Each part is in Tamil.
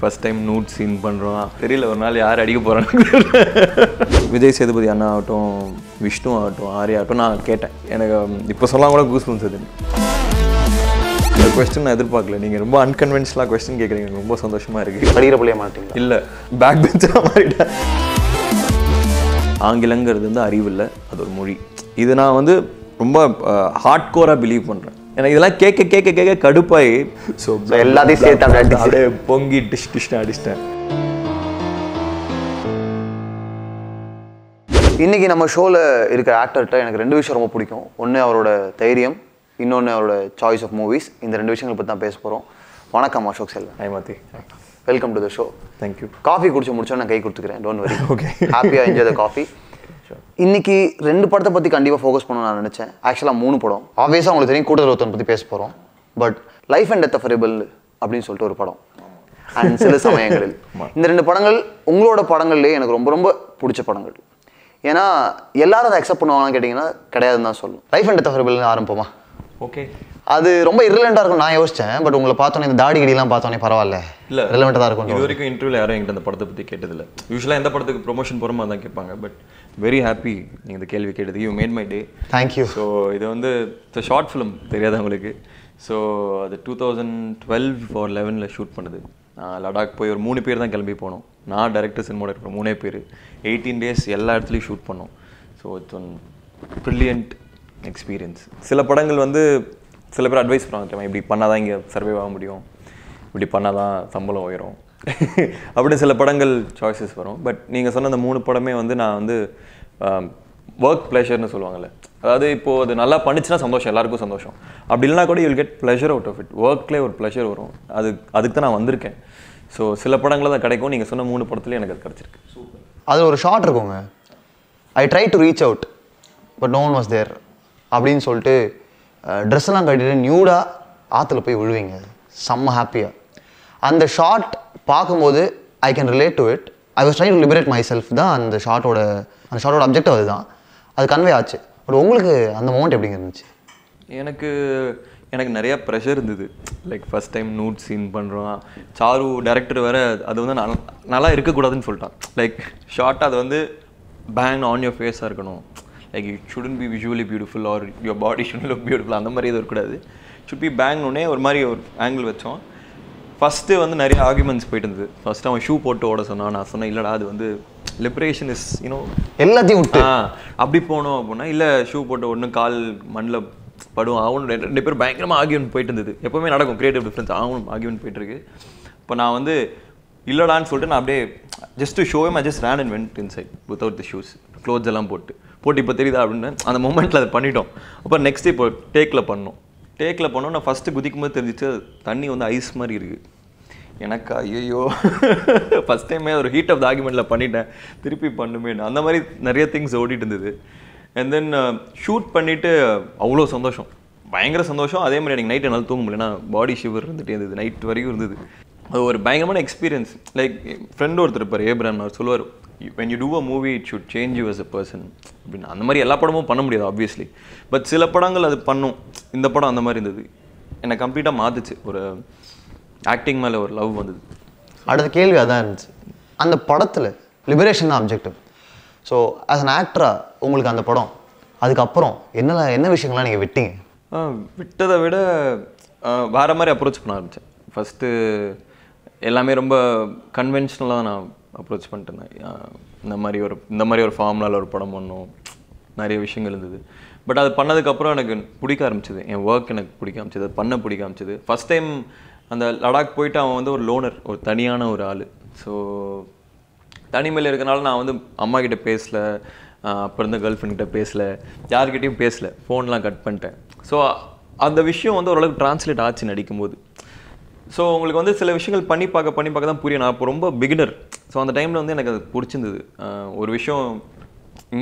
ஃபஸ்ட் டைம் நூட் சீன் பண்ணுறோம் தெரியல ஒரு நாள் யார் அடிக்க போகிறாங்க விஜய் சேதுபதி அண்ணா ஆகட்டும் விஷ்ணு ஆகட்டும் ஆர்யா ஆகட்டும் நான் கேட்டேன் எனக்கு இப்போ சொல்லாம் கூட கூஸ் பம்ஸ் இந்த கொஸ்டின் நான் எதிர்பார்க்கல நீங்கள் ரொம்ப அன்கன்வென்ஷனலாக கொஸ்டின் கேட்குறீங்க ரொம்ப சந்தோஷமாக இருக்குது படிக்கிற பிள்ளைய மாட்டேங்க இல்லை பேக் பெஞ்சாக மாறிட்டேன் ஆங்கிலங்கிறது வந்து அறிவு இல்லை அது ஒரு மொழி இது நான் வந்து ரொம்ப ஹார்ட் கோராக பிலீவ் பண்ணுறேன் எனக்கு இதெல்லாம் கேட்க கேட்க கேட்க கடுப்பாயி ஸோ எல்லாத்தையும் சேர்த்து அப்படியே பொங்கி டிஷ் டிஷ்னு அடிச்சிட்டேன் இன்னைக்கு நம்ம ஷோவில் இருக்கிற ஆக்டர்கிட்ட எனக்கு ரெண்டு விஷயம் ரொம்ப பிடிக்கும் ஒன்று அவரோட தைரியம் இன்னொன்று அவரோட சாய்ஸ் ஆஃப் மூவிஸ் இந்த ரெண்டு விஷயங்களை பற்றி தான் பேச போகிறோம் வணக்கம் அசோக் செல்வன் ஐமாத்தி welcome to the show thank you coffee குடிச்சு முடிச்சோம் நான் கை கொடுத்துக்கிறேன் டோன்ட் வரி ஓகே ஹாப்பியாக என்ஜாய் த காஃபி இன்றைக்கி ரெண்டு படத்தை பற்றி கண்டிப்பாக ஃபோக்கஸ் பண்ண நான் நினச்சேன் ஆக்சுவலாக மூணு படம் ஆப்வியஸாக உங்களுக்கு தெரியும் ஒருத்தன் பற்றி பேச போகிறோம் but life and death of அப்படின்னு சொல்லிட்டு ஒரு படம் அண்ட் சில சமயங்களில் இந்த ரெண்டு படங்கள் உங்களோட படங்கள்லேயே எனக்கு ரொம்ப ரொம்ப பிடிச்ச படங்கள் ஏன்னா எல்லாரும் அதை அக்செப்ட் பண்ணுவாங்கன்னு கேட்டிங்கன்னா கிடையாதுன்னு தான் சொல்லணும் லைஃப் அண்ட் டெத் ஆஃப் ஆரம்பமா ஆரம்பிப்போமா ஓகே அது ரொம்ப இரிலண்டா இருக்கும் நான் யோசித்தேன் பட் உங்களை பார்த்தோன்னே இந்த தாடி கடிலாம் பார்த்தோன்னே பரவாயில்ல இல்லை தான் இருக்கும் இது வரைக்கும் இன்டர்வியூவில் யாரும் என்கிட்ட அந்த படத்தை பற்றி கேட்டதில்லை யூஸ்வலா எந்த படத்துக்கு ப்ரொமோஷன் போகிற மாதிரி தான் கேட்பாங்க பட் வெரி ஹாப்பி நீங்கள் இந்த கேள்வி கேட்டது you made my day thank you so இது வந்து ஷார்ட் ஃபிலிம் தெரியாது உங்களுக்கு ஸோ அது டூ தௌசண்ட் டுவெல் ஃபார் லெவனில் ஷூட் பண்ணுது லடாக் போய் ஒரு மூணு பேர் தான் கிளம்பி போனோம் நான் டேரக்டர் சினிமாவில் இருக்கிற மூணே பேர் எயிட்டீன் டேஸ் எல்லா இடத்துலையும் ஷூட் பண்ணோம் so it's one brilliant experience சில படங்கள் வந்து சில பேர் அட்வைஸ் பண்ணுவாங்க இப்படி பண்ணால் தான் இங்கே சர்வே ஆக முடியும் இப்படி பண்ணால் தான் சம்பளம் உயரும் அப்படி சில படங்கள் சாய்ஸஸ் வரும் பட் நீங்கள் சொன்ன அந்த மூணு படமே வந்து நான் வந்து ஒர்க் ப்ளஷர்னு சொல்லுவாங்கள்ல அதாவது இப்போது அது நல்லா பண்ணிச்சுன்னா சந்தோஷம் எல்லாருக்கும் சந்தோஷம் அப்படி இல்லைனா கூட you'll get pleasure out of it ஒர்க்லேயே ஒரு ப்ளஷர் வரும் அது அதுக்கு தான் நான் வந்திருக்கேன் ஸோ சில படங்களில் தான் கிடைக்கும் நீங்கள் சொன்ன மூணு படத்துலேயும் எனக்கு அது கிடச்சிருக்கு அது ஒரு ஷார்ட் இருக்குங்க I try to reach out but none was there அப்படின்னு சொல்லிட்டு ட்ரெஸ்லாம் கட்டிட்டு நியூடாக ஆற்றுல போய் விழுவீங்க செம்ம ஹாப்பியாக அந்த ஷார்ட் பார்க்கும்போது I can relate to it I was try to liberate myself தான் அந்த ஷார்ட்டோட அந்த ஷார்ட்டோட அப்ஜெக்ட் அதுதான் அது கன்வே ஆச்சு பட் உங்களுக்கு அந்த மோமெண்ட் எப்படிங்க இருந்துச்சு எனக்கு எனக்கு நிறையா ப்ரெஷர் இருந்தது like first time nude scene பண்ணுறோம் சாரு டேரக்டர் வேறு அது வந்து நல்லா இருக்கக்கூடாதுன்னு சொல்லிட்டான் லைக் ஷார்ட்டாக அது வந்து பேங் ஆன் யோர் ஃபேஸாக இருக்கணும் like you shouldn't be visually beautiful or your body should look beautiful அந்த மாதிரி எதுவும் இருக்கக்கூடாது ஷுட் பி பேங்னோடனே ஒரு மாதிரி ஒரு ஆங்கிள் வச்சோம் ஃபஸ்ட்டு வந்து நிறைய ஆர்குமெண்ட்ஸ் போயிட்டு இருந்தது ஃபஸ்ட்டு அவன் ஷூ போட்டு ஓட சொன்னான் நான் சொன்னேன் இல்லைடா அது வந்து லிபரேஷன் இஸ் யூனோ எல்லாத்தையும் விட்டு அப்படி போனோம் அப்படின்னா இல்லை ஷூ போட்டு ஒன்று கால் மண்ணில் படும் அவனு ரெண்டு பேரும் பயங்கரமாக ஆர்கியூமெண்ட் போயிட்டு இருந்தது எப்போவுமே நடக்கும் கிரியேட்டிவ் டிஃப்ரென்ஸ் அவனும் போயிட்டு போயிட்டுருக்கு இப்போ நான் வந்து இல்லைடான்னு சொல்லிட்டு நான் அப்படியே just so I just ran and went inside without the shoes clothes எல்லாம் போட்டு போட்டு இப்போ தெரியுதா அப்படின்னு அந்த மூமெண்ட்டில் அதை பண்ணிட்டோம் அப்புறம் நெக்ஸ்ட் இப்போ டேக்கில் பண்ணோம் டேக்கில் பண்ணோம் நான் ஃபஸ்ட்டு குதிக்கும்போது தெரிஞ்சிச்சு தண்ணி வந்து ஐஸ் மாதிரி இருக்குது எனக்கா ஐயோ ஃபஸ்ட் டைமே ஒரு ஹீட் ஆஃப் த பண்ணிட்டேன் திருப்பி பண்ணுமே அந்த மாதிரி நிறைய திங்ஸ் ஓடிட்டு இருந்தது அண்ட் தென் ஷூட் பண்ணிவிட்டு அவ்வளோ சந்தோஷம் பயங்கர சந்தோஷம் அதே மாதிரி எனக்கு நைட் என்னால் தூங்க முடியல பாடி ஷிவர் இருந்துகிட்டே இருந்தது நைட் வரைக்கும் இருந்தது அது ஒரு பயங்கரமான எக்ஸ்பீரியன்ஸ் லைக் ஃப்ரெண்ட் ஒருத்தர் இருப்பார் ஏப்ராம் அவர் சொல்லுவார் when you do a movie it should change you as a person அப்படின்னு அந்த மாதிரி எல்லா படமும் பண்ண முடியாது ஆப்வியஸ்லி பட் சில படங்கள் அது பண்ணும் இந்த படம் அந்த மாதிரி இருந்தது என்னை கம்ப்ளீட்டாக மாற்றுச்சு ஒரு ஆக்டிங் மேலே ஒரு லவ் வந்தது அடுத்த கேள்வி அதான் இருந்துச்சு அந்த படத்தில் லிபரேஷன் தான் அப்ஜெக்டிவ் ஸோ ஆஸ் அன் ஆக்டராக உங்களுக்கு அந்த படம் அதுக்கப்புறம் என்னெல்லாம் என்ன விஷயங்கள்லாம் நீங்கள் விட்டீங்க விட்டதை விட வேறு மாதிரி அப்ரோச் பண்ண ஆரம்பித்தேன் ஃபஸ்ட்டு எல்லாமே ரொம்ப கன்வென்ஷனலாக நான் அப்ரோச் பண்ணிட்டேன் இந்த மாதிரி ஒரு இந்த மாதிரி ஒரு ஃபார்ம்லால் ஒரு படம் பண்ணோம் நிறைய விஷயங்கள் இருந்தது பட் அது பண்ணதுக்கப்புறம் எனக்கு பிடிக்க ஆரம்பிச்சது என் ஒர்க் எனக்கு பிடிக்க ஆரம்பிச்சது அது பண்ண பிடிக்க ஆரம்பிச்சிது ஃபஸ்ட் டைம் அந்த லடாக் போயிட்டு அவன் வந்து ஒரு லோனர் ஒரு தனியான ஒரு ஆள் ஸோ தனிமையில் இருக்கனால நான் வந்து அம்மா கிட்டே பேசலை அப்புறம் இருந்த கேர்ள் கிட்டே பேசலை யார்கிட்டையும் பேசலை ஃபோன்லாம் கட் பண்ணிட்டேன் ஸோ அந்த விஷயம் வந்து ஓரளவுக்கு ட்ரான்ஸ்லேட் ஆச்சு நடிக்கும்போது ஸோ உங்களுக்கு வந்து சில விஷயங்கள் பண்ணி பார்க்க பண்ணி பார்க்க தான் புரியும் நான் அப்போ ரொம்ப பிகினர் ஸோ அந்த டைமில் வந்து எனக்கு அது பிடிச்சிருந்தது ஒரு விஷயம்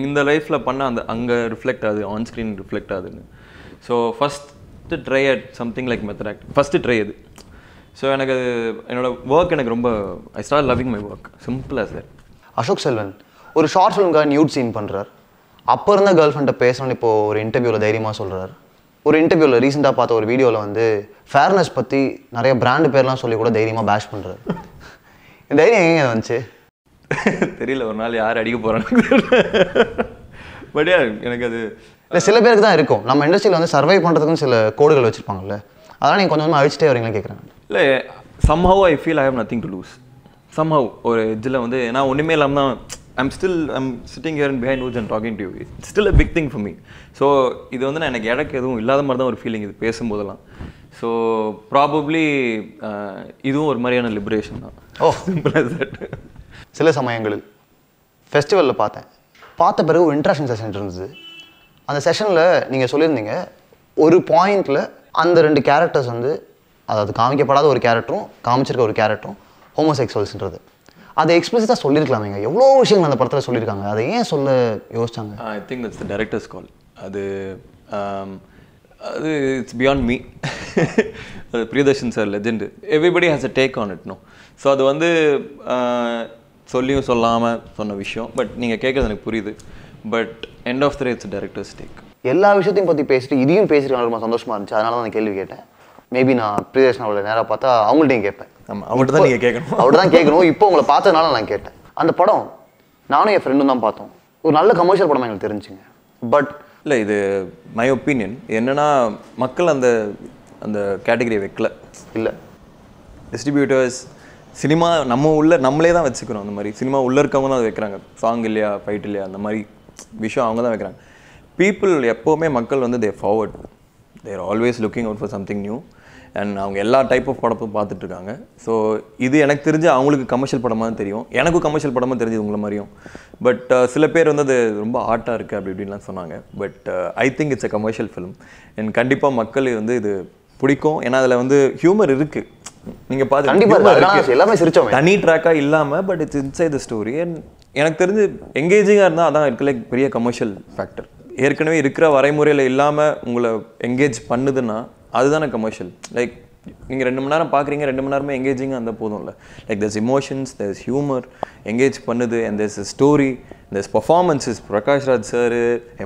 இந்த லைஃப்பில் பண்ணால் அந்த அங்கே ரிஃப்ளெக்ட் ஆகுது ஆன் ஸ்க்ரீன் ரிஃப்ளெக்ட் ஆகுதுன்னு so first try at something like method act first try அது ஸோ எனக்கு அது என்னோடய ஒர்க் எனக்கு ரொம்ப I start loving my work சிம்பிளாக சார் அசோக் செல்வன் ஒரு ஷார்ட் ஃபிலிம்காக நியூட் சீன் பண்ணுறார் அப்போ இருந்த கேர்ள் ஃப்ரெண்ட்டை பேசணும்னு இப்போது ஒரு இன்டர்வியூவில் தைரியமாக சொல்கிறார் ஒரு இன்டர்வியூவில் ரீசெண்டாக பார்த்த ஒரு வீடியோவில் வந்து ஃபேர்னஸ் பற்றி நிறைய பிராண்டு பேர்லாம் சொல்லி கூட தைரியமாக பேஷ் இந்த தைரியம் எங்கே வந்துச்சு தெரியல ஒரு நாள் யார் அடிக்க போகிறான்னு படியா எனக்கு அது இல்லை சில பேருக்கு தான் இருக்கும் நம்ம இண்டஸ்ட்ரியில் வந்து சர்வை பண்ணுறதுக்குன்னு சில கோடுகள் வச்சுருப்பாங்கல்ல அதெல்லாம் நீங்கள் கொஞ்சம் கொஞ்சமாக அழிச்சிட்டே வரீங்களா கேட்குறேன் இல்லை somehow I feel I have nothing to lose somehow ஒரு இதில் வந்து ஏன்னா ஒன்றுமே இல்லாமல் தான் I'm still I'm sitting here and behind ஊஜன் and talking to you it's still a big thing for me so இது வந்து நான் எனக்கு இடக்கு எதுவும் இல்லாத மாதிரி தான் ஒரு ஃபீலிங் இது பேசும்போதெல்லாம் ஸோ ப்ராபப்ளி இதுவும் ஒரு மாதிரியான லிபரேஷன் தான் ஓ சில சமயங்களில் ஃபெஸ்டிவலில் பார்த்தேன் பார்த்த பிறகு ஒரு இன்ட்ராக்ஷன் செஷன் இருந்துச்சு அந்த செஷனில் நீங்கள் சொல்லியிருந்தீங்க ஒரு பாயிண்டில் அந்த ரெண்டு கேரக்டர்ஸ் வந்து அதாவது காமிக்கப்படாத ஒரு கேரக்டரும் காமிச்சிருக்க ஒரு கேரக்டரும் ஹோமோசெக்ஸுவல்ஸ்ன்றது அதை எக்ஸ்பிளிசிட்டாக சொல்லியிருக்கலாமேங்க எவ்வளோ விஷயங்கள் அந்த படத்தில் சொல்லியிருக்காங்க அதை ஏன் சொல்ல யோசிச்சாங்க I think it's the director's call அது um, அது இட்ஸ் பியாண்ட் மீ அது Priyadarshan sir legend everybody has a take on it no so அது வந்து uh, சொல்லியும் சொல்லாமல் சொன்ன விஷயம் பட் நீங்கள் கேட்குறது எனக்கு புரியுது but end of the it's director's take எல்லா விஷயத்தையும் பற்றி பேசிட்டு இதையும் பேசிட்டு ரொம்ப சந்தோஷமாக இருந்துச்சு அதனால தான் நான் கேள்வி கேட்டேன் மேபி நான் பிரியதர்ஷன் அவளை நேராக பார்த்தா அவங்கள்ட்டையும் கேட்பேன் ஆமாம் அவர்கிட்ட தான் நீங்கள் கேட்கணும் அவர்கிட்ட தான் கேட்கணும் இப்போ உங்களை பார்த்ததுனால நான் கேட்டேன் அந்த படம் நானும் என் ஃப்ரெண்டும் தான் பார்த்தோம் ஒரு நல்ல கமர்ஷியல் படமாக எங்களுக்கு தெரிஞ்சுங்க பட் இல்லை இது மை ஒப்பீனியன் என்னென்னா மக்கள் அந்த அந்த கேட்டகரி வைக்கல இல்லை டிஸ்ட்ரிபியூட்டர்ஸ் சினிமா நம்ம உள்ள நம்மளே தான் வச்சுக்கிறோம் அந்த மாதிரி சினிமா உள்ளே இருக்கவங்க தான் வைக்கிறாங்க சாங் இல்லையா ஃபைட் இல்லையா அந்த மாதிரி விஷயம் அவங்க தான் வைக்கிறாங்க பீப்புள் எப்போவுமே மக்கள் வந்து they forward their always looking out for something new and அவங்க எல்லா டைப் ஆஃப் படப்பும் பார்த்துட்ருக்காங்க ஸோ இது எனக்கு தெரிஞ்சு அவங்களுக்கு கமர்ஷியல் படமாக தான் தெரியும் எனக்கும் கமர்ஷியல் படமாக தெரிஞ்சது உங்களை மாதிரியும் பட் uh, சில பேர் வந்து அது ரொம்ப ஆர்ட்டாக இருக்குது அப்படி இப்படின்லாம் சொன்னாங்க but I think it's a commercial film and கண்டிப்பாக மக்கள் வந்து இது பிடிக்கும் ஏன்னா அதில் வந்து ஹியூமர் இருக்குது நீங்கள் பார்த்து எல்லாமே சிரிச்சோம் தனி ட்ராக்காக இல்லாமல் but it's inside the story and எனக்கு தெரிஞ்சு எங்கேஜிங்காக இருந்தால் அதான் இருக்கல பெரிய கமர்ஷியல் ஃபேக்டர் ஏற்கனவே இருக்கிற வரைமுறையில் இல்லாமல் உங்களை எங்கேஜ் பண்ணுதுன்னா அதுதானே கமர்ஷியல் லைக் நீங்கள் ரெண்டு மணி நேரம் பார்க்குறீங்க ரெண்டு மணி நேரமே எங்கேஜிங்காக இருந்தால் இல்லை like this emotions this humour engage பண்ணுது and this story this performances Prakashraj sir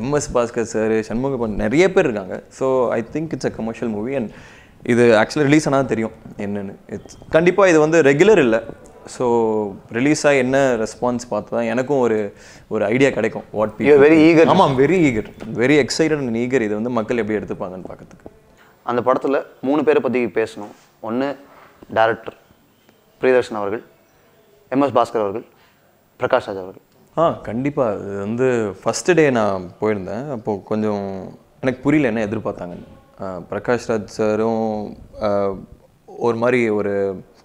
MS Bhaskar sir Shanmugam நிறைய பேர் இருக்காங்க so I think it's a commercial movie and இது ஆக்சுவலாக ரிலீஸ் ஆனால் தெரியும் என்னென்னு இட்ஸ் கண்டிப்பாக இது வந்து ரெகுலர் இல்லை ஸோ ரிலீஸாக என்ன ரெஸ்பான்ஸ் பார்த்து தான் எனக்கும் ஒரு ஒரு ஐடியா கிடைக்கும் வாட் பி வெரி ஈகர் ஆமாம் very eager very excite and eager இது வந்து மக்கள் எப்படி எடுத்துப்பாங்கன்னு பார்க்கறதுக்கு அந்த படத்தில் மூணு பேரை பற்றி பேசணும் ஒன்று டேரக்டர் பிரியதர்ஷன் அவர்கள் எம்எஸ் பாஸ்கர் அவர்கள் பிரகாஷ் ராஜ் அவர்கள் ஆ கண்டிப்பாக இது வந்து ஃபஸ்ட்டு டே நான் போயிருந்தேன் அப்போது கொஞ்சம் எனக்கு புரியல என்ன எதிர்பார்த்தாங்கன்னு பிரகாஷ் ராஜ் சாரும் ஒரு மாதிரி ஒரு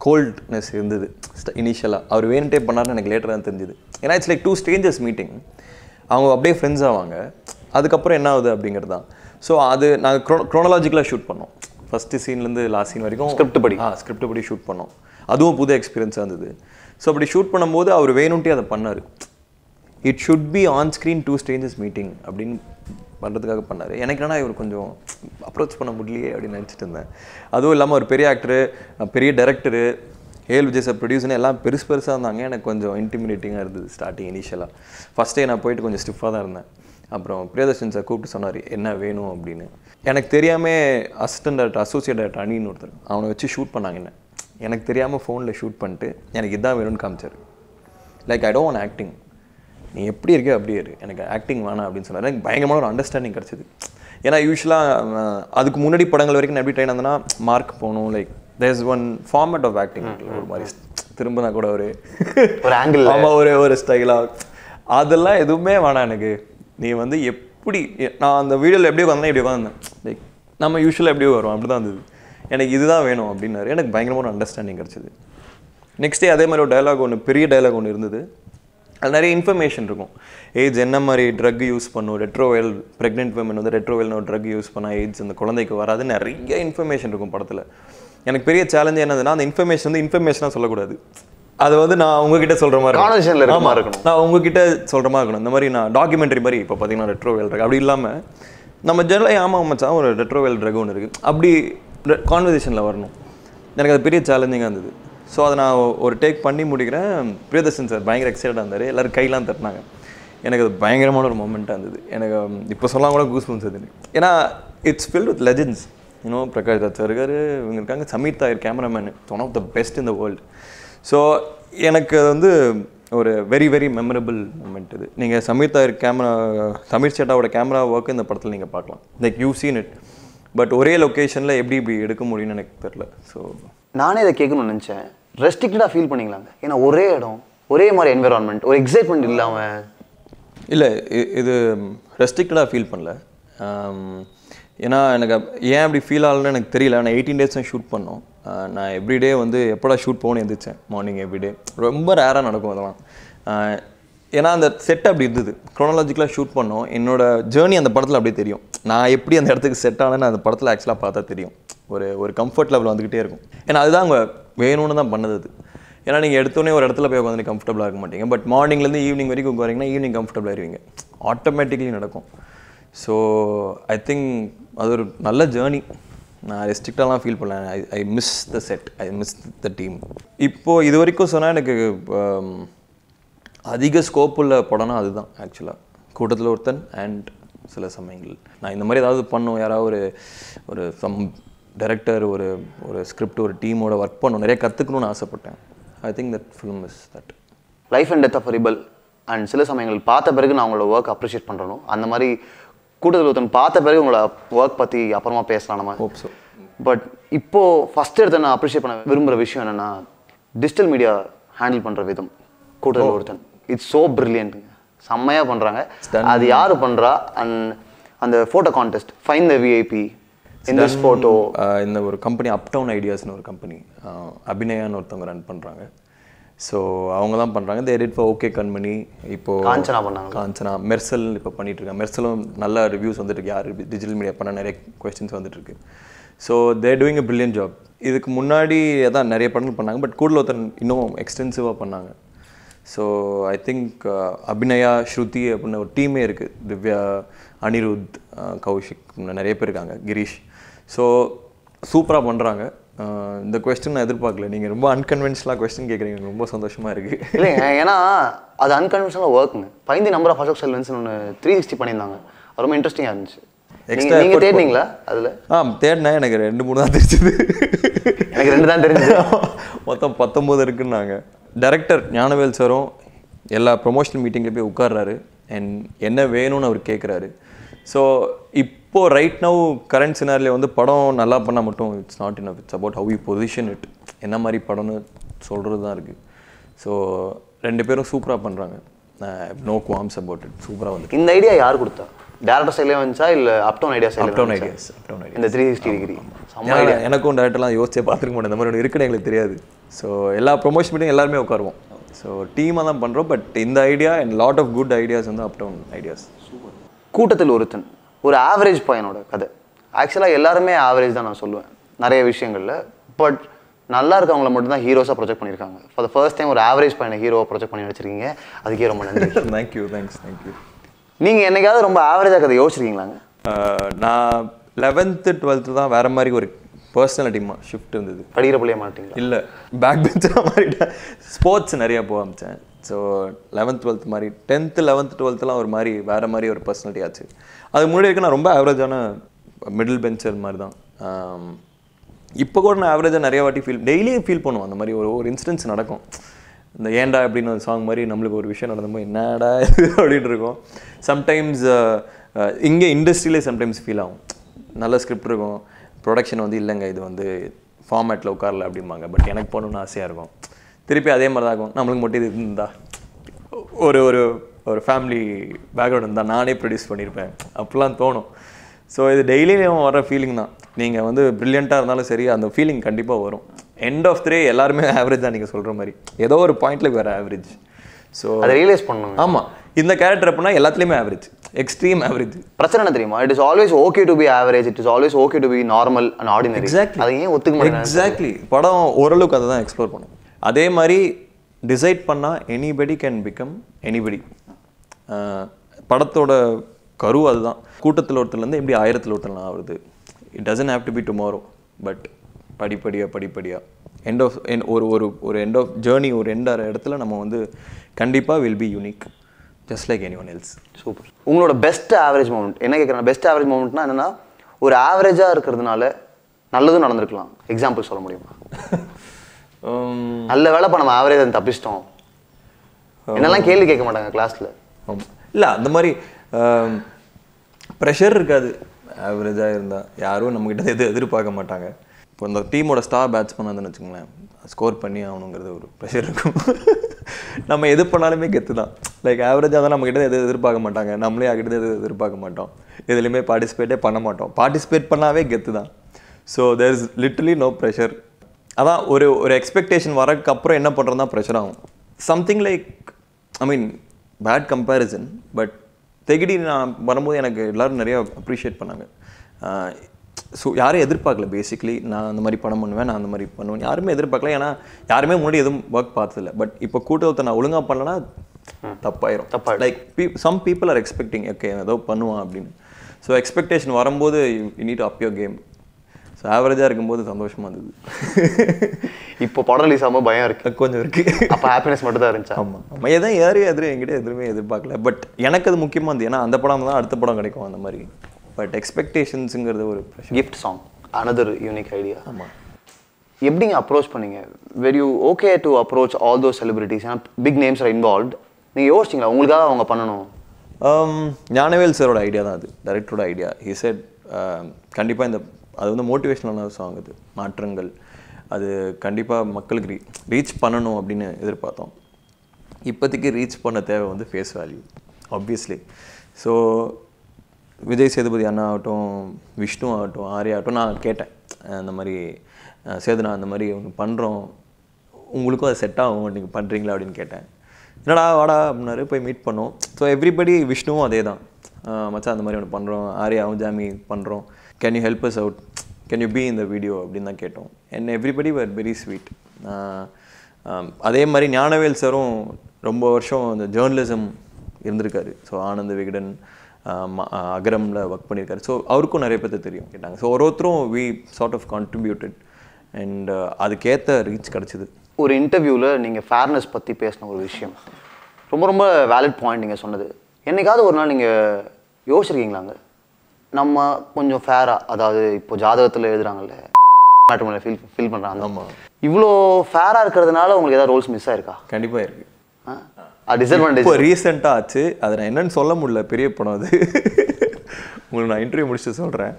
கோல்ட்னஸ் இருந்தது இனிஷியலாக அவர் வேணுட்டே பண்ணார்னு எனக்கு லேட்டராக தான் தெரிஞ்சுது ஏன்னா it's like two strangers meeting அவங்க அப்படியே ஃப்ரெண்ட்ஸ் ஆவாங்க அதுக்கப்புறம் என்ன ஆகுது அப்படிங்கிறது தான் ஸோ அது நாங்கள் க்ரோ க்ரோனலாஜிக்கலாக ஷூட் பண்ணோம் ஃபஸ்ட்டு சீன்லேருந்து லாஸ்ட் சீன் வரைக்கும் ஸ்கிரிப்ட் படி ஆ ஸ்கிரிப்ட் படி ஷூட் பண்ணோம் அதுவும் புது எக்ஸ்பீரியன்ஸாக இருந்தது ஸோ அப்படி ஷூட் பண்ணும்போது அவர் வேணும்ட்டே அதை பண்ணார் it should be on screen two strangers meeting அப்படின்னு பண்ணுறதுக்காக பண்ணார் எனக்கு என்ன இவர் கொஞ்சம் அப்ரோச் பண்ண முடியலையே அப்படின்னு நினச்சிட்டு இருந்தேன் அதுவும் இல்லாமல் ஒரு பெரிய ஆக்டரு பெரிய டேரக்டரு ஏல் விஜய் சார் ப்ரொடியூசர் எல்லாம் பெருசு பெருசாக இருந்தாங்க எனக்கு கொஞ்சம் இன்டிமிடேட்டிங்காக இருந்தது ஸ்டார்டிங் இனிஷியலாக ஃபஸ்ட்டே நான் போயிட்டு கொஞ்சம் ஸ்டிஃபாக தான் இருந்தேன் அப்புறம் பிரியதர்ஷன் சார் கூப்பிட்டு சொன்னார் என்ன வேணும் அப்படின்னு எனக்கு தெரியாமல் அசிஸ்டன்ட் டேரக்டர் அசோசியேட் டேரக்டர் அணின்னு ஒருத்தர் அவனை வச்சு ஷூட் பண்ணாங்க என்ன எனக்கு தெரியாமல் ஃபோனில் ஷூட் பண்ணிட்டு எனக்கு இதான் வேணும்னு காமிச்சார் லைக் ஐ டோன் ஆக்டிங் நீ எப்படி இருக்க அப்படியே இரு எனக்கு ஆக்டிங் வேணாம் அப்படின்னு சொன்னார் எனக்கு பயங்கரமான ஒரு அண்டர்ஸ்டாண்டிங் கிடச்சிது ஏன்னா யூஸ்வலாக அதுக்கு முன்னாடி படங்கள் வரைக்கும் நான் எப்படி ட்ரெயின் ஆகுதுன்னா மார்க் போகணும் like there is one format of acting ஒரு மாதிரி திரும்பினா கூட ஒரு ஒரு ஆங்கிள் ஒரே ஒரு ஸ்டைலாக அதெல்லாம் எதுவுமே வேணாம் எனக்கு நீ வந்து எப்படி நான் அந்த வீடியோவில் எப்படி வந்தேன் இப்படி வந்தேன் லைக் நம்ம யூஸ்வலாக எப்படி வரும் அப்படி தான் இருந்தது எனக்கு இதுதான் வேணும் அப்படின்னாரு எனக்கு பயங்கரமான அண்டர்ஸ்டாண்டிங் கிடச்சிது நெக்ஸ்ட் டே அதே மாதிரி ஒரு டைலாக் ஒன்று பெரிய டைலாக் ஒன்று இருந்தது அது நிறைய இன்ஃபர்மேஷன் இருக்கும் ஏஜ் என்ன மாதிரி ட்ரக் யூஸ் பண்ணும் ரெட்ரோவேல் ப்ரெக்னென்ட் விமன் வந்து ரெட்ரோவேல்னு ஒரு ட்ரக் யூஸ் பண்ணால் ஏஜ் அந்த குழந்தைக்கு வராது நிறைய இன்ஃபர்மேஷன் இருக்கும் படத்தில் எனக்கு பெரிய சேலஞ்சு என்னதுன்னா அந்த இன்ஃபர்மேஷன் வந்து இன்ஃபர்மேஷனாக சொல்லக்கூடாது அதை வந்து நான் உங்ககிட்ட சொல்கிற மாதிரி கான்வர்சேஷனில் இருக்க இருக்கணும் நான் உங்ககிட்ட சொல்கிற மாதிரி இருக்கணும் இந்த மாதிரி நான் டாக்குமெண்ட்ரி மாதிரி இப்போ பார்த்தீங்கன்னா ரெட்ரோ ட்ரக் அப்படி இல்லாமல் நம்ம ஜெனரலாக ஆமா மச்சான் ஒரு ரெட்ரோவேல் ட்ரக் ஒன்று இருக்குது அப்படி கான்வர்சேஷனில் வரணும் எனக்கு அது பெரிய சேலஞ்சிங்காக இருந்தது ஸோ அதை நான் ஒரு டேக் பண்ணி முடிக்கிறேன் பிரியதர்ஷன் சார் பயங்கர எக்ஸைட்டாக இருந்தார் எல்லோரும் கையெல்லாம் தட்டினாங்க எனக்கு அது பயங்கரமான ஒரு மூமெண்ட்டாக இருந்தது எனக்கு இப்போ சொல்லாம் கூட கூஸ் பண்ணி சார் ஏன்னா இட்ஸ் ஃபில் வித் லெஜெண்ட்ஸ் இன்னும் பிரகாஷ் ராஜ் சார் இருக்கார் இவங்க இருக்காங்க Sameer Thahir cameraman one of the best in the world so எனக்கு அது வந்து ஒரு வெரி வெரி மெமரபிள் மூமெண்ட் இது நீங்கள் சமீர்த்தா கேமரா சமீர் சேட்டாவோட கேமரா ஒர்க்கு இந்த படத்தில் நீங்கள் பார்க்கலாம் like you seen it but ஒரே லொக்கேஷனில் எப்படி இப்படி எடுக்க முடியும்னு எனக்கு தெரில ஸோ நானே இதை கேட்கணும்னு நினச்சேன் ரெஸ்ட்ரிக்டடாக ஃபீல் பண்ணிக்கலாங்க ஏன்னா ஒரே இடம் ஒரே மாதிரி என்விரான்மெண்ட் ஒரு எக்ஸைட்மெண்ட் இல்லாமல் இல்லை இது ரெஸ்ட்ரிக்டடாக ஃபீல் பண்ணல um, ஏன்னா எனக்கு ஏன் அப்படி ஃபீல் ஆகலன்னு எனக்கு தெரியல நான் எயிட்டீன் டேஸ் தான் ஷூட் பண்ணோம் நான் எவ்ரிடே வந்து எப்படா ஷூட் போகணும்னு எந்திரிச்சேன் மார்னிங் எவ்ரிடே ரொம்ப ரேராக நடக்கும் அதெல்லாம் ஏன்னா அந்த செட் அப்படி இருந்தது க்ரோனாலஜிக்கலாக ஷூட் பண்ணோம் என்னோடய ஜேர்னி அந்த படத்தில் அப்படியே தெரியும் நான் எப்படி அந்த இடத்துக்கு செட் ஆனேன்னு அந்த படத்தில் ஆக்சுவலாக பார்த்தா தெரியும் ஒரு ஒரு கம்ஃபர்ட் லெவல் வந்துக்கிட்டே இருக்கும் ஏன்னா அதுதான் அவங்க வேணும்னு தான் பண்ணது அது ஏன்னா நீங்கள் எடுத்தோடனே ஒரு இடத்துல போய் வந்து கம்ஃபர்டபுளாக இருக்க மாட்டீங்க பட் மார்னிங்லேருந்து ஈவினிங் வரைக்கும் வரீங்கன்னா ஈவினிங் கம்ஃபர்டபுளாக இருவீங்க ஆட்டோமேட்டிக்கலி நடக்கும் ஸோ ஐ திங்க் அது ஒரு நல்ல ஜேர்னி நான் ரெஸ்ட்ரிக்டாலாம் ஃபீல் பண்ணேன் I I miss the set I miss the team இப்போது இது வரைக்கும் சொன்னால் எனக்கு um, அதிக ஸ்கோப் உள்ள படம்னா அதுதான் ஆக்சுவலாக கூட்டத்தில் ஒருத்தன் அண்ட் சில சமயங்கள் நான் இந்த மாதிரி ஏதாவது பண்ணும் யாராவது ஒரு ஒரு சம் டைரக்டர் ஒரு ஒரு ஸ்கிரிப்ட் ஒரு டீமோட ஒர்க் பண்ணும் நிறைய கற்றுக்கணும்னு ஆசைப்பட்டேன் I think that film is that life and death of rebel and சில சமயங்கள் பார்த்த பிறகு நான் அவங்களோட ஒர்க் அப்ரிஷியேட் பண்ணுறணும் அந்த மாதிரி கூட்டத்தில் ஒருத்தன் பார்த்த பிறகு உங்களை ஒர்க் பற்றி அப்புறமா பேசலாம் நம்ம பட் இப்போது ஃபஸ்ட் எடுத்து நான் அப்ரிஷியேட் பண்ண விரும்புகிற விஷயம் என்னென்னா டிஜிட்டல் மீடியா ஹேண்டில் பண்ணுற விதம் கூட்டத்தில் oh. ஒருத்தன் இட்ஸ் ஸோ பிரில்லியன்ட்டுங்க செம்மையாக பண்ணுறாங்க அது யார் பண்ணுறா அண்ட் அந்த photo contest fine the VIP இந்த ஃபோட்டோ இந்த ஒரு கம்பெனி அப்டவுன் ஐடியாஸ்னு ஒரு கம்பெனி அபிநயான்னு uh, ஒருத்தவங்க ரன் பண்ணுறாங்க ஸோ அவங்க தான் பண்ணுறாங்க இந்த எடிட் ஃபார் ஓகே கண்மணி இப்போது காஞ்சனா பண்ணாங்க காஞ்சனா மெர்சல் இப்போ இருக்காங்க மெர்சலும் நல்ல ரிவ்யூஸ் வந்துட்டு யார் டிஜிட்டல் மீடியா பண்ண நிறைய கொஸ்டின்ஸ் வந்துட்டுருக்கு so they're doing a brilliant job இதுக்கு முன்னாடி அதான் நிறைய படங்கள் பண்ணாங்க பட் கூட ஒருத்தன் இன்னும் எக்ஸ்டென்சிவாக பண்ணாங்க so I think Abhinaya Shruti அப்படின்னு ஒரு டீமே இருக்குது திவ்யா uh, அனிருத் கௌஷிக் நிறைய பேர் இருக்காங்க கிரீஷ் ஸோ சூப்பராக பண்ணுறாங்க இந்த கொஸ்டின் நான் எதிர்பார்க்கல நீங்கள் ரொம்ப அன்கன்வென்ஷனலாக கொஸ்டின் கேட்குறீங்க ரொம்ப சந்தோஷமாக இருக்குது இல்லை ஏன்னா அது அன்கன்வென்ஷனலாக ஒர்க்குங்க பயந்து நம்பர் ஆஃப் ஃபஸ்ட் செல்வன்ஸ் ஒன்று த்ரீ சிக்ஸ்டி பண்ணியிருந்தாங்க ரொம்ப இன்ட்ரெஸ்டிங்காக இருந்துச்சு எக்ஸ்ட்ரா நீங்கள் தேடினீங்களா அதில் ஆ தேடினேன் எனக்கு ரெண்டு மூணு தான் தெரிஞ்சது எனக்கு ரெண்டு தான் தெரிஞ்சது மொத்தம் பத்தொம்போது இருக்குன்னாங்க டேரக்டர் ஞானவேல் சாரும் எல்லா ப்ரொமோஷனல் மீட்டிங்கில் போய் உட்கார்றாரு அண்ட் என்ன வேணும்னு அவர் கேட்குறாரு ஸோ இப் இப்போது ரைட் நவ் கரண்ட் சினாரியில் வந்து படம் நல்லா பண்ணால் மட்டும் it's not in it's about how you position it என்ன மாதிரி படம்னு சொல்கிறது தான் இருக்குது ஸோ ரெண்டு பேரும் சூப்பராக பண்ணுறாங்க நோ குவாம்ஸ் அபவுட் இட் சூப்பராக வந்து இந்த ஐடியா யார் கொடுத்தா டேரக்டர் சைட்லேயே வந்துச்சா இல்லை Uptown idea side Uptown ideas Uptown idea இந்த த்ரீ சிக்ஸ்டி டிகிரி எனக்கும் டேரக்டர்லாம் யோசிச்சே பார்த்துருக்க மாட்டேன் இந்த மாதிரி ஒன்று இருக்குன்னு எங்களுக்கு தெரியாது ஸோ எல்லா ப்ரொமோஷன் மீட்டிங் எல்லாருமே உட்காருவோம் ஸோ டீமாக தான் பண்ணுறோம் பட் இந்த idea and lot of good ideas வந்து அப்டவுன் ஐடியாஸ் கூட்டத்தில் ஒருத்தன் ஒரு ஆவரேஜ் பையனோட கதை ஆக்சுவலாக எல்லாருமே ஆவரேஜ் தான் நான் சொல்லுவேன் நிறைய விஷயங்களில் பட் நல்லா இருக்கவங்கள மட்டும் தான் ஹீரோஸாக ப்ரொஜெக்ட் பண்ணியிருக்காங்க ஃபார் த ஃபர்ஸ்ட் டைம் ஒரு ஆவரேஜ் பையனை ஹீரோவை ப்ரொஜெக்ட் பண்ணி வச்சிருக்கீங்க அதுக்கே ரொம்ப நன்றி தேங்க்யூ தேங்க்ஸ் தேங்க்யூ நீங்கள் என்னைக்காவது ரொம்ப ஆவரேஜாக கதை யோசிச்சிருக்கீங்களாங்க நான் லெவன்த்து டுவெல்த்து தான் வேறு மாதிரி ஒரு பர்சனாலிட்டி ஷிஃப்ட் இருந்தது படிக்கிற பிள்ளைய மாட்டிங்களா இல்லை பேக் பெஞ்சாக மாறிட்டேன் ஸ்போர்ட்ஸ் நிறையா போக ஆரம்பித்தேன் ஸோ லெவன்த் டுவெல்த் மாதிரி டென்த்து லெவன்த் டுவெல்த்லாம் ஒரு மாதிரி வேறு மாதிரி ஒரு பர்சனாலிட்டி ஆச்சு அது முன்னாடி வரைக்கும் நான் ரொம்ப ஆவரேஜான மிடில் பெஞ்சர் மாதிரி தான் இப்போ கூட நான் ஆவரேஜாக நிறைய வாட்டி ஃபீல் டெய்லியும் ஃபீல் பண்ணுவோம் அந்த மாதிரி ஒரு ஒரு இன்சிடென்ட்ஸ் நடக்கும் இந்த ஏண்டா அப்படின்னு ஒரு சாங் மாதிரி நம்மளுக்கு ஒரு விஷயம் நடந்தபோது என்னடா அப்படின்ட்டு இருக்கும் சம்டைம்ஸ் இங்கே இண்டஸ்ட்ரியிலே சம்டைம்ஸ் ஃபீல் ஆகும் நல்ல ஸ்கிரிப்ட் இருக்கும் ப்ரொடக்ஷன் வந்து இல்லைங்க இது வந்து ஃபார்மேட்டில் உட்காரல அப்படிம்பாங்க பட் எனக்கு போகணுன்னு ஆசையாக இருக்கும் திருப்பி அதே மாதிரி தான் இருக்கும் நம்மளுக்கு மட்டும் இது இருந்தா ஒரு ஒரு ஒரு ஃபேமிலி பேக்ரவுண்ட் இருந்தால் நானே ப்ரொடியூஸ் பண்ணியிருப்பேன் அப்படிலாம் தோணும் ஸோ இது டெய்லியும் வர ஃபீலிங் தான் நீங்கள் வந்து ப்ரில்லியண்ட்டாக இருந்தாலும் சரி அந்த ஃபீலிங் கண்டிப்பாக வரும் எண்ட் ஆஃப் த்ரீ எல்லாருமே ஆவரேஜ் தான் நீங்கள் சொல்கிற மாதிரி ஏதோ ஒரு பாயிண்டில் வேறு ஆவரேஜ் ஸோ அதை ரியலைஸ் பண்ணணும் ஆமாம் இந்த கேரக்டர் அப்படின்னா எல்லாத்துலேயுமே ஆவரேஜ் எக்ஸ்ட்ரீம் ஆவரேஜ் பிரச்சனை என்ன தெரியுமா it is always okay to be average it is always okay to be normal and ordinary exactly அதையும் ஏன் ஒத்துக்க எக்ஸாக்ட்லி படம் ஓரளவுக்கு அதை தான் எக்ஸ்ப்ளோர் பண்ணும் அதே மாதிரி டிசைட் பண்ணால் எனிபடி கேன் பிகம் எனிபடி படத்தோட கரு அதுதான் கூட்டத்தில் ஒருத்தர்லேருந்து எப்படி ஆயிரத்தில் ஒருத்தர்லாம் ஆகுது it doesn't have to be tomorrow but படிப்படியாக படிப்படியாக எண்ட் ஆஃப் என் ஒரு ஒரு ஒரு எண்ட் ஆஃப் ஜேர்னி ஒரு எண்டார இடத்துல நம்ம வந்து கண்டிப்பாக will be unique just like anyone else super உங்களோட பெஸ்ட் ஆவரேஜ் மூமெண்ட் என்ன கேட்குறாங்க பெஸ்ட் ஆவரேஜ் மூமெண்ட்னா என்னென்னா ஒரு ஆவரேஜாக இருக்கிறதுனால நல்லதும் நடந்திருக்கலாம் எக்ஸாம்பிள் சொல்ல முடியுமா Um, நல்ல வேலை இப்போ நம்ம ஆவரேஜ் அந்த தப்பிச்சிட்டோம் um, என்னெல்லாம் கேள்வி கேட்க மாட்டாங்க கிளாஸில் இல்லை அந்த மாதிரி ப்ரெஷர் um, இருக்காது ஆவரேஜாக இருந்தால் யாரும் நம்மக்கிட்ட எதுவும் எதிர்பார்க்க மாட்டாங்க இப்போ இந்த டீமோட ஸ்டார் பேட்ஸ்மேனாக இருந்துன்னு வச்சுக்கோங்களேன் ஸ்கோர் பண்ணி ஆகணுங்கிறது ஒரு ப்ரெஷர் இருக்கும் நம்ம எது பண்ணாலுமே கெத்து தான் லைக் ஆவரேஜாக தான் நம்மக்கிட்ட எதுவும் எதிர்பார்க்க மாட்டாங்க நம்மளே ஆகிட்ட எதுவும் எதிர்பார்க்க மாட்டோம் எதுலேயுமே பார்ட்டிசிபேட்டே பண்ண மாட்டோம் பார்ட்டிசிபேட் பண்ணாவே கெத்து தான் so there is literally no pressure அதான் ஒரு ஒரு எக்ஸ்பெக்டேஷன் அப்புறம் என்ன பண்ணுறதுனா பிரச்சனை ஆகும் something like I mean bad comparison but Thegidi நான் வரும்போது எனக்கு எல்லோரும் நிறையா அப்ரிஷியேட் பண்ணாங்க ஸோ யாரும் எதிர்பார்க்கல பேசிக்லி நான் அந்த மாதிரி படம் பண்ணுவேன் நான் அந்த மாதிரி பண்ணுவேன் யாருமே எதிர்பார்க்கல ஏன்னா யாருமே முன்னாடி எதுவும் ஒர்க் பார்த்ததில்ல பட் இப்போ கூட்டத்தை நான் ஒழுங்காக பண்ணலன்னா தப்பாயிரும் தப்பா like be some people are expecting okay ஏதோ பண்ணுவான் அப்படின்னு ஸோ எக்ஸ்பெக்டேஷன் வரும்போது you need up your game so ஆவரேஜாக இருக்கும்போது சந்தோஷமாக இருந்தது இப்போ படம் ரிலீஸ் ஆகும் பயம் இருக்குது கொஞ்சம் இருக்குது அப்போ ஹாப்பினஸ் மட்டும் தான் இருந்துச்சு ஆமாம் நம்ம எதுவும் யாரையும் எதிரும் என்கிட்ட எதுவுமே எதிர்பார்க்கல பட் எனக்கு அது முக்கியமாக இருந்தது ஏன்னா அந்த படம் தான் அடுத்த படம் கிடைக்கும் அந்த மாதிரி பட் எக்ஸ்பெக்டேஷன்ஸுங்கிறது ஒரு gift song another unique idea ஆமாம் எப்படிங்க அப்ரோச் பண்ணீங்க very you okay to approach all those celebrities ஏன்னா பிக் நேம்ஸ் ஆர் இன்வால்வ் நீங்கள் யோசிச்சிங்களா உங்களுக்காக அவங்க பண்ணணும் um, ஞானவேல் சரோட ஐடியா தான் அது டைரக்டரோட ஐடியா ஹி செட் கண்டிப்பாக இந்த அது வந்து மோட்டிவேஷனான சாங் அது மாற்றங்கள் அது கண்டிப்பாக மக்களுக்கு ரீ ரீச் பண்ணணும் அப்படின்னு எதிர்பார்த்தோம் இப்போதைக்கு ரீச் பண்ண தேவை வந்து face value obviously so Vijay Sethupathi அண்ணா ஆகட்டும் விஷ்ணு ஆகட்டும் ஆர்யா ஆகட்டும் நான் கேட்டேன் அந்த மாதிரி சேதுனா அந்த மாதிரி அவங்க பண்ணுறோம் உங்களுக்கும் அது செட் ஆகும் நீங்கள் பண்ணுறீங்களா அப்படின்னு கேட்டேன் என்னடா வாடா அப்படின்னாரு போய் மீட் பண்ணோம் ஸோ எவ்ரிபடி விஷ்ணுவும் அதே தான் மச்சா அந்த மாதிரி ஒன்று பண்ணுறோம் ஆர்யாவும் ஜாமி பண்ணுறோம் can you help us out can you be இந்த வீடியோ அப்படின்னு தான் கேட்டோம் and everybody were very sweet அதே மாதிரி ஞானவேல் சாரும் ரொம்ப வருஷம் இந்த ஜேர்னலிசம் இருந்திருக்காரு ஸோ ஆனந்த விகடன் அகரமில் ஒர்க் பண்ணியிருக்காரு ஸோ அவருக்கும் நிறைய பேர்த்து தெரியும் கேட்டாங்க ஸோ ஒரு ஒருத்தரும் we sort of contributed and அதுக்கேற்ற ரீச் கிடச்சிது ஒரு இன்டர்வியூவில் நீங்கள் ஃபேர்னஸ் பற்றி பேசின ஒரு விஷயம் ரொம்ப ரொம்ப வேலிட் பாயிண்ட் நீங்கள் சொன்னது என்றைக்காவது ஒரு நாள் நீங்கள் யோசிச்சிருக்கீங்களாங்க நம்ம கொஞ்சம் ஃபேராக அதாவது இப்போ ஜாதகத்தில் எழுதுறாங்கல்ல மேட்ரிமோனியில் ஃபீல் ஃபீல் பண்ணுறாங்க ஆமாம் இவ்வளோ ஃபேராக இருக்கிறதுனால உங்களுக்கு ஏதாவது ரோல்ஸ் மிஸ் ஆயிருக்கா கண்டிப்பாக இருக்கு டிஸ்அட்வான்டேஜ் இப்போ ரீசெண்டாக ஆச்சு அதை நான் என்னன்னு சொல்ல முடியல பெரிய படம் அது உங்களுக்கு நான் இன்டர்வியூ முடிச்சுட்டு சொல்கிறேன்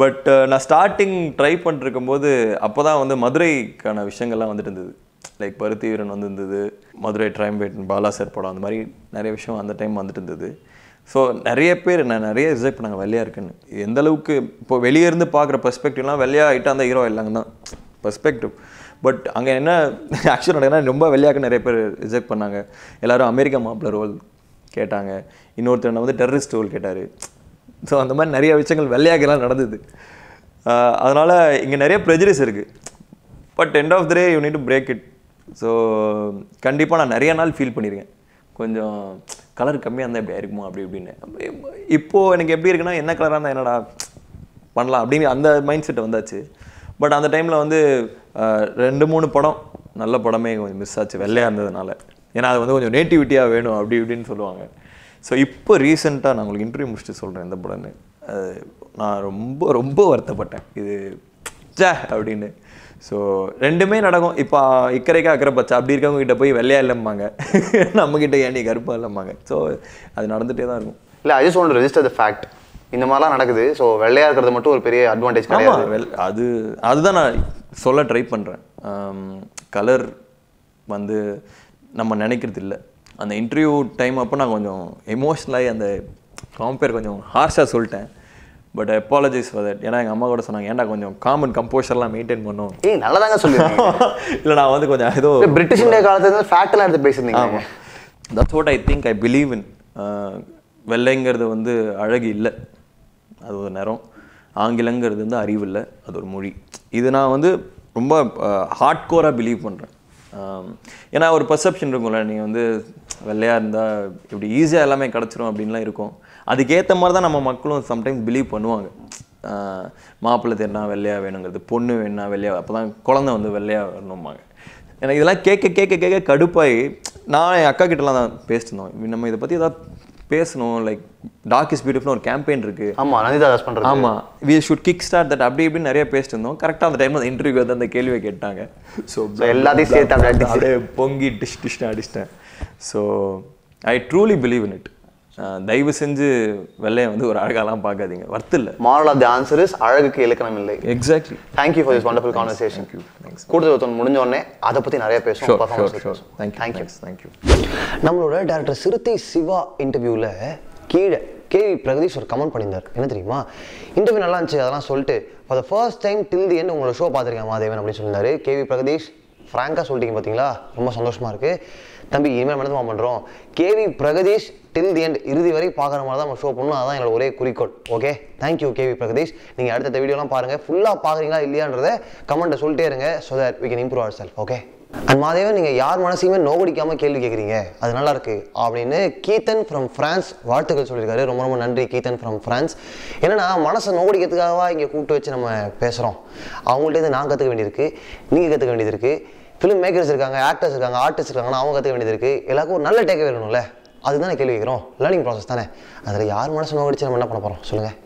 பட் நான் ஸ்டார்டிங் ட்ரை பண்ணிருக்கும் போது அப்போ தான் வந்து மதுரைக்கான விஷயங்கள்லாம் வந்துட்டு இருந்தது லைக் பருத்தி வீரன் வந்திருந்தது மதுரை ட்ரைம்பேட் பாலா சார் படம் அந்த மாதிரி நிறைய விஷயம் அந்த டைம் வந்துட்டு இருந்தது ஸோ நிறைய பேர் என்ன நிறைய ரிசெக்ட் பண்ணாங்க வெள்ளையாக இருக்குன்னு எந்த அளவுக்கு இப்போ வெளியேருந்து பார்க்குற பெர்ஸ்பெக்டிவ்லாம் வெள்ளையாக ஆகிட்டு அந்த ஹீரோ இல்லைங்க தான் பெர்ஸ்பெக்டிவ் பட் அங்கே என்ன ஆக்சுவல் நடக்குதுன்னா ரொம்ப வெள்ளையாக நிறைய பேர் ரிஜெக்ட் பண்ணாங்க எல்லோரும் அமெரிக்கா மாப்பிள்ள ரோல் கேட்டாங்க இன்னொருத்தர் வந்து டெரரிஸ்ட் ரோல் கேட்டார் ஸோ அந்த மாதிரி நிறைய விஷயங்கள் வெள்ளையாக்கெல்லாம் நடந்தது அதனால் இங்கே நிறைய ப்ரெஜரிஸ் இருக்குது but end of the day you need to break it so கண்டிப்பாக நான் நிறைய நாள் ஃபீல் பண்ணியிருக்கேன் கொஞ்சம் கலர் கம்மியாக இருந்தால் எப்படி இருக்குமா அப்படி இப்படின்னு இப்போது எனக்கு எப்படி இருக்குன்னா என்ன கலராக இருந்தால் என்னடா பண்ணலாம் அப்படின்னு அந்த மைண்ட் செட் வந்தாச்சு பட் அந்த டைமில் வந்து ரெண்டு மூணு படம் நல்ல படமே கொஞ்சம் மிஸ் ஆச்சு வெள்ளையாக இருந்ததுனால ஏன்னா அது வந்து கொஞ்சம் நேட்டிவிட்டியாக வேணும் அப்படி இப்படின்னு சொல்லுவாங்க ஸோ இப்போ ரீசெண்டாக நான் உங்களுக்கு இன்டர்வியூ முடிச்சுட்டு சொல்கிறேன் இந்த படம்னு நான் ரொம்ப ரொம்ப வருத்தப்பட்டேன் இது ஜ அப்படின்னு ஸோ ரெண்டுமே நடக்கும் இப்போ இக்கரைக்கா அக்கறை பச்சை அப்படி இருக்கவங்க கிட்ட போய் வெள்ளையா இல்லம்பாங்க நம்மக்கிட்ட ஏன் கருப்பாக இல்லம்பாங்க ஸோ அது நடந்துகிட்டே தான் இருக்கும் இல்லை I just register the fact இந்த மாதிரிலாம் நடக்குது ஸோ வெள்ளையாக இருக்கிறது மட்டும் ஒரு பெரிய அட்வான்டேஜ் கிடையாது அது அதுதான் நான் சொல்ல ட்ரை பண்ணுறேன் கலர் வந்து நம்ம நினைக்கிறது இல்லை அந்த இன்டர்வியூ டைம் அப்போ நான் கொஞ்சம் எமோஷ்னலாகி அந்த காம்பேர் கொஞ்சம் ஹார்ஷாக சொல்லிட்டேன் பட் அப்பாலஜிஸ் ஃபார் தட் ஏன்னா எங்கள் அம்மா கூட சொன்னாங்க ஏன்டா கொஞ்சம் காமன் கம்போஷர்லாம் மெயின்டைன் பண்ணுவோம் ஏய் நல்லா தாங்க சொல்லுவேன் இல்லை நான் வந்து கொஞ்சம் ஏதோ பிரிட்டிஷ் இந்தியா காலத்துல ஃபேக்ட்லாம் எடுத்து பேசியிருந்தீங்க that's what I think I believe in வெள்ளைங்கிறது வந்து அழகு இல்லை அது ஒரு நேரம் ஆங்கிலங்கிறது வந்து அறிவு இல்லை அது ஒரு மொழி இது நான் வந்து ரொம்ப ஹார்ட் கோராக பிலீவ் பண்ணுறேன் ஏன்னா ஒரு பர்செப்ஷன் இருக்கும்ல நீங்கள் வந்து வெள்ளையாக இருந்தால் இப்படி ஈஸியாக எல்லாமே கிடச்சிரும் அப்படின்லாம் இருக்கும் அதுக்கேற்ற மாதிரி தான் நம்ம மக்களும் சம்டைம்ஸ் பிலீவ் பண்ணுவாங்க மாப்பிள்ளை தேர்னா வெள்ளையாக வேணுங்கிறது பொண்ணு வேணா வெள்ளையாக அப்போ தான் குழந்தை வந்து வெள்ளையாக வரணும்பாங்க எனக்கு இதெல்லாம் கேட்க கேட்க கேட்க கடுப்பாகி நான் என் அக்கா கிட்டலாம் தான் பேசினோம் நம்ம இதை பற்றி ஏதாவது பேசணும் லைக் டாக் இஸ் பியூட்டிஃபுல்னு ஒரு கேம்பெயின் இருக்கு ஆமாம் நந்திதா தாஸ் பண்ணுறது ஆமாம் we should kick start that அப்படி இப்படின்னு நிறைய பேசிட்டு இருந்தோம் கரெக்டாக அந்த டைமில் அந்த இன்டர்வியூ வந்து அந்த கேள்வியை கேட்டாங்க ஸோ எல்லாத்தையும் சேர்த்து அப்படியே பொங்கி டிஷ் டிஷ்னு அடிச்சிட்டேன் so I truly believe in it தயவு செஞ்சு வெள்ளையை வந்து ஒரு அழகாலாம் பார்க்காதீங்க வர்த்து இல்லை moral of the answer is அழகுக்கு இலக்கணம் இல்லை exactly thank you for this wonderful conversation கூடுதல் ஒருத்தன் முடிஞ்சோடனே அதை பற்றி நிறைய பேசுவோம் தேங்க் தேங்க்யூ நம்மளோட டேரக்டர் சிறுத்தை சிவா இன்டர்வியூவில் கீழே கேவி பிரகதீஷ் ஒரு கமெண்ட் பண்ணியிருந்தார் என்ன தெரியுமா இன்டர்வியூ நல்லா இருந்துச்சு அதெல்லாம் சொல்லிட்டு for the first time till the end உங்களோட ஷோ பார்த்துருக்கேன் மாதேவன் அப்படின்னு சொல்லியிருந்தாரு கேவி பிரகதீஷ் ஃப்ராங்காக சொல்லிட்டீங்க பார்த்தீங்களா ரொம்ப சந்தோஷமாக இருக்குது தம்பி இனிமேல் மட்டும் பண்ணுறோம் KV Pragatheesh till the end இறுதி வரை பார்க்குற மாதிரி தான் நம்ம ஷோ பண்ணணும் அதான் எங்களோட ஒரே குறிக்கோள் ஓகே தேங்க்யூ கேவி பிரகதீஷ் நீங்கள் அடுத்த வீடியோலாம் பாருங்கள் ஃபுல்லாக பார்க்குறீங்களா இல்லையான்றதை கமெண்ட்டை சொல்லிட்டே இருங்க so that we can improve our self okay and Madhavan நீங்கள் யார் மனசையுமே நோகடிக்காமல் கேள்வி கேட்குறீங்க அது நல்லா இருக்கு அப்படின்னு கீர்த்தன் ஃப்ரம் ஃப்ரான்ஸ் வாழ்த்துக்கள் சொல்லியிருக்காரு ரொம்ப ரொம்ப நன்றி கீர்த்தன் ஃப்ரம் ஃப்ரான்ஸ் என்னென்னா மனசை நோகடிக்கிறதுக்காகவா இங்கே கூப்பிட்டு வச்சு நம்ம பேசுகிறோம் அவங்கள்ட்ட நான் கற்றுக்க வேண்டியிருக்கு நீங்கள் கற்றுக்க வேண்டியது இருக்குது ஃபிலிம் மேக்கர்ஸ் இருக்காங்க ஆக்டர்ஸ் இருக்காங்க ஆர்டிஸ்ட் இருக்காங்கன்னா அவங்க கற்றுக்க வேண்டியது இருக்குது எல்லாருக்கும் ஒரு நல்ல டேக்கவே வேணும்ல அதுதான் கேள்வி கேட்குறோம் லேர்னிங் ப்ராசஸ் தானே அதில் யார் மனசு நோக்கடிச்சு நம்ம என்ன பண்ண போகிறோம் சொல்லுங்கள்